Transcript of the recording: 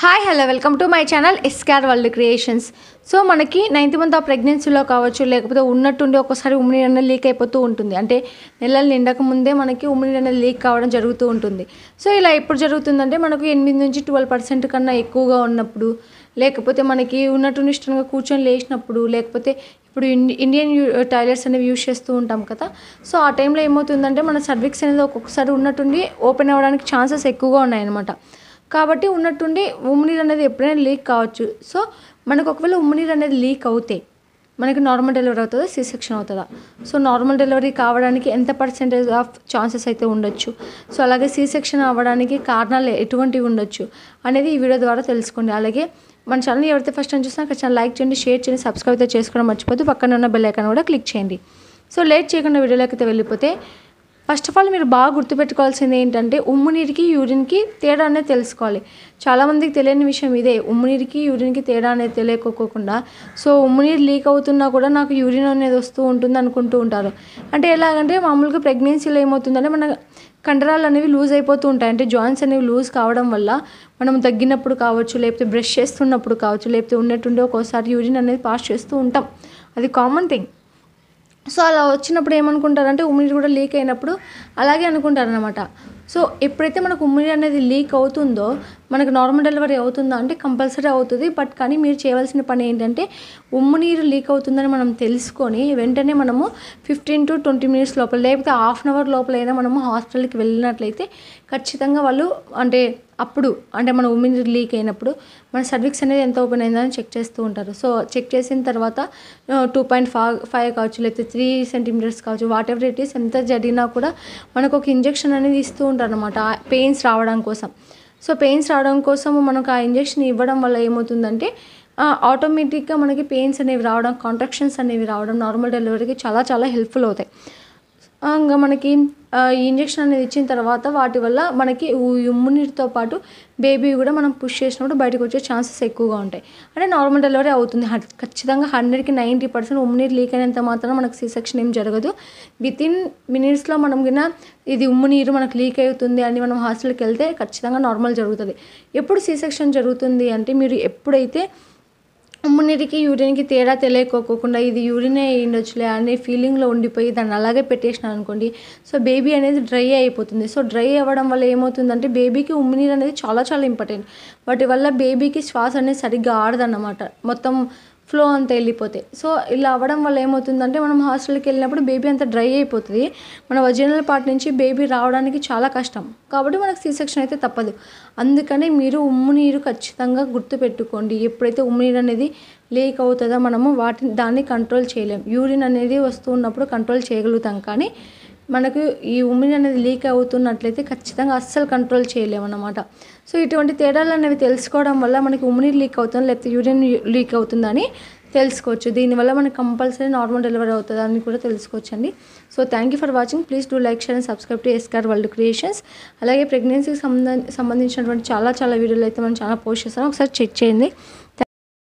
hi hello welcome to my channel ఎస్కార్ world creations so మనకి ninth month ఆ ప్రెగ్నెన్సీలో కావచ్చు లేకపోతే ఉన్నట్టుండి ఒకసారి ఉమ్మిడి అనేది లీక్ అయిపోతూ ఉంటుంది అంటే నెలలు నిండక ముందే మనకి ఉమ్మిడి అనేది లీక్ కావడం జరుగుతూ ఉంటుంది సో ఇలా ఎప్పుడు జరుగుతుందంటే మనకు ఎనిమిది నుంచి ట్వెల్వ్ పర్సెంట్ కన్నా ఎక్కువగా ఉన్నప్పుడు లేకపోతే మనకి ఉన్నట్టుండి ఇష్టంగా కూర్చొని లేచినప్పుడు లేకపోతే ఇప్పుడు ఇండియన్ టాయిలెట్స్ అనేవి యూజ్ చేస్తూ ఉంటాం కదా సో ఆ టైంలో ఏమవుతుందంటే మన సర్వీక్స్ అనేది ఒక్కొక్కసారి ఉన్నట్టుండి ఓపెన్ అవ్వడానికి ఛాన్సెస్ ఎక్కువగా ఉన్నాయన్నమాట కాబట్టి ఉన్నట్టుండి ఉమ్మునీరు అనేది ఎప్పుడైనా లీక్ కావచ్చు సో మనకు ఒకవేళ ఉమ్మునీరు అనేది లీక్ అవుతే మనకి నార్మల్ డెలివరీ అవుతుందా సి సెక్షన్ అవుతుందా సో నార్మల్ డెలివరీ కావడానికి ఎంత పర్సెంటేజ్ ఆఫ్ ఛాన్సెస్ అయితే ఉండొచ్చు సో అలాగే సి సెక్షన్ అవ్వడానికి కారణాలు ఎటువంటివి ఉండొచ్చు అనేది ఈ వీడియో ద్వారా తెలుసుకోండి అలాగే మన ఛానల్ ఎవరైతే ఫస్ట్ టైం చూసినా అక్కడ ఛానల్ లైక్ చేయండి షేర్ చేయండి సబ్స్క్రైబ్ అయితే చేసుకోవడం మర్చిపోతే పక్కన ఉన్న బెల్ ఐకాన్ కూడా క్లిక్ చేయండి సో లేట్ చేయకుండా వీడియోలోకి అయితే వెళ్ళిపోతే ఫస్ట్ ఆఫ్ ఆల్ మీరు బాగా గుర్తుపెట్టుకోవాల్సింది ఏంటంటే ఉమ్ము నీటికి యూరిన్కి తేడా అనేది తెలుసుకోవాలి చాలామందికి తెలియని విషయం ఇదే ఉమ్ము నీటికి యూరిన్కి తేడా అనేది తెలియకోకుండా సో ఉమ్ము నీరు లీక్ అవుతున్నా కూడా నాకు యూరిన్ అనేది వస్తూ ఉంటుంది అనుకుంటూ ఉంటారు అంటే ఎలాగంటే మామూలుగా ప్రెగ్నెన్సీలో ఏమవుతుందంటే మన కండరాలు అనేవి లూజ్ అయిపోతూ ఉంటాయి అంటే జాయింట్స్ అనేవి లూజ్ కావడం వల్ల మనం తగ్గినప్పుడు కావచ్చు లేకపోతే బ్రష్ చేస్తున్నప్పుడు కావచ్చు లేకపోతే ఉన్నట్టుండే ఒక్కోసారి యూరిన్ అనేది పాస్ చేస్తూ ఉంటాం అది కామన్ థింగ్ సో అలా వచ్చినప్పుడు ఏమనుకుంటారంటే ఉమ్మిడి కూడా లీక్ అయినప్పుడు అలాగే అనుకుంటారనమాట సో ఎప్పుడైతే మనకు ఉమ్మడి అనేది లీక్ అవుతుందో మనకు నార్మల్ డెలివరీ అవుతుందా అంటే కంపల్సరీ అవుతుంది బట్ కానీ మీరు చేయవలసిన పని ఏంటంటే ఉమ్ము నీరు లీక్ అవుతుందని మనం తెలుసుకొని వెంటనే మనము ఫిఫ్టీన్ టు ట్వంటీ మినిట్స్ లోపల లేకపోతే హాఫ్ అన్ అవర్ లోపలైనా మనము హాస్పిటల్కి వెళ్ళినట్లయితే ఖచ్చితంగా వాళ్ళు అంటే అప్పుడు అంటే మన నీరు లీక్ అయినప్పుడు మన సర్వీక్స్ అనేది ఎంత ఓపెన్ అయిందని చెక్ చేస్తూ ఉంటారు సో చెక్ చేసిన తర్వాత టూ పాయింట్ ఫైవ్ ఫైవ్ కావచ్చు లేకపోతే త్రీ సెంటీమీటర్స్ కావచ్చు వాట్ ఎవర్ ఇట్ ఈస్ ఎంత జరిగినా కూడా మనకు ఒక ఇంజెక్షన్ అనేది ఇస్తూ తీసుకుంటారు అనమాట పెయిన్స్ రావడం కోసం సో పెయిన్స్ రావడం కోసం మనకు ఆ ఇంజెక్షన్ ఇవ్వడం వల్ల ఏమవుతుందంటే ఆటోమేటిక్గా మనకి పెయిన్స్ అనేవి రావడం కాంట్రాక్షన్స్ అనేవి రావడం నార్మల్ డెలివరీకి చాలా చాలా హెల్ప్ఫుల్ అవుతాయి ఇంకా మనకి ఇంజక్షన్ అనేది ఇచ్చిన తర్వాత వాటి వల్ల మనకి ఇమ్యూనిటీతో పాటు బేబీ కూడా మనం పుష్ చేసినప్పుడు బయటకు వచ్చే ఛాన్సెస్ ఎక్కువగా ఉంటాయి అంటే నార్మల్ డెలివరీ అవుతుంది ఖచ్చితంగా హండ్రెడ్కి నైంటీ పర్సెంట్ ఉమ్మునీరు లీక్ అయినంత మాత్రం మనకు సీ సెక్షన్ ఏం జరగదు విత్ ఇన్ మినిట్స్లో మనం కింద ఇది ఉమ్మునీరు మనకు లీక్ అవుతుంది అని మనం హాస్టల్కి వెళ్తే ఖచ్చితంగా నార్మల్ జరుగుతుంది ఎప్పుడు సీ సెక్షన్ జరుగుతుంది అంటే మీరు ఎప్పుడైతే మున్నిటికి యూరిన్కి తేడా తెలియకోకుండా ఇది యూరినే అయ్యిండొచ్చులే అనే ఫీలింగ్లో ఉండిపోయి దాన్ని అలాగే పెట్టేసిన అనుకోండి సో బేబీ అనేది డ్రై అయిపోతుంది సో డ్రై అవ్వడం వల్ల ఏమవుతుందంటే బేబీకి ఉమ్మినీరు అనేది చాలా చాలా ఇంపార్టెంట్ వాటి వల్ల బేబీకి శ్వాస అనేది సరిగ్గా ఆడదన్నమాట మొత్తం ఫ్లో అంతా వెళ్ళిపోతాయి సో ఇలా అవ్వడం వల్ల ఏమవుతుందంటే మనం హాస్టల్కి వెళ్ళినప్పుడు బేబీ అంతా డ్రై అయిపోతుంది మన వజనల్ పార్ట్ నుంచి బేబీ రావడానికి చాలా కష్టం కాబట్టి మనకు సీసెక్షన్ సెక్షన్ అయితే తప్పదు అందుకని మీరు ఉమ్ము నీరు ఖచ్చితంగా గుర్తుపెట్టుకోండి ఎప్పుడైతే ఉమ్ము నీరు అనేది లీక్ అవుతుందో మనము వాటిని దాన్ని కంట్రోల్ చేయలేం యూరిన్ అనేది వస్తూ కంట్రోల్ చేయగలుగుతాం కానీ మనకు ఈ ఉమ్మిడి అనేది లీక్ అవుతున్నట్లయితే ఖచ్చితంగా అస్సలు కంట్రోల్ చేయలేమన్నమాట సో ఇటువంటి తేడాలు అనేవి తెలుసుకోవడం వల్ల మనకి ఉమ్మిడి లీక్ అవుతుంది లేకపోతే యూరిన్ లీక్ అవుతుందని తెలుసుకోవచ్చు దీనివల్ల మనకు కంపల్సరీ నార్మల్ డెలివరీ అవుతుంది అని కూడా తెలుసుకోవచ్చు అండి so thank you for watching please do like share and subscribe to ఎస్కార్ వరల్డ్ క్రియేషన్స్ అలాగే ప్రెగ్నెన్సీకి సంబంధించినటువంటి చాలా చాలా వీడియోలు అయితే మనం చాలా పోస్ట్ చేస్తాం ఒకసారి చెక్ చేయండి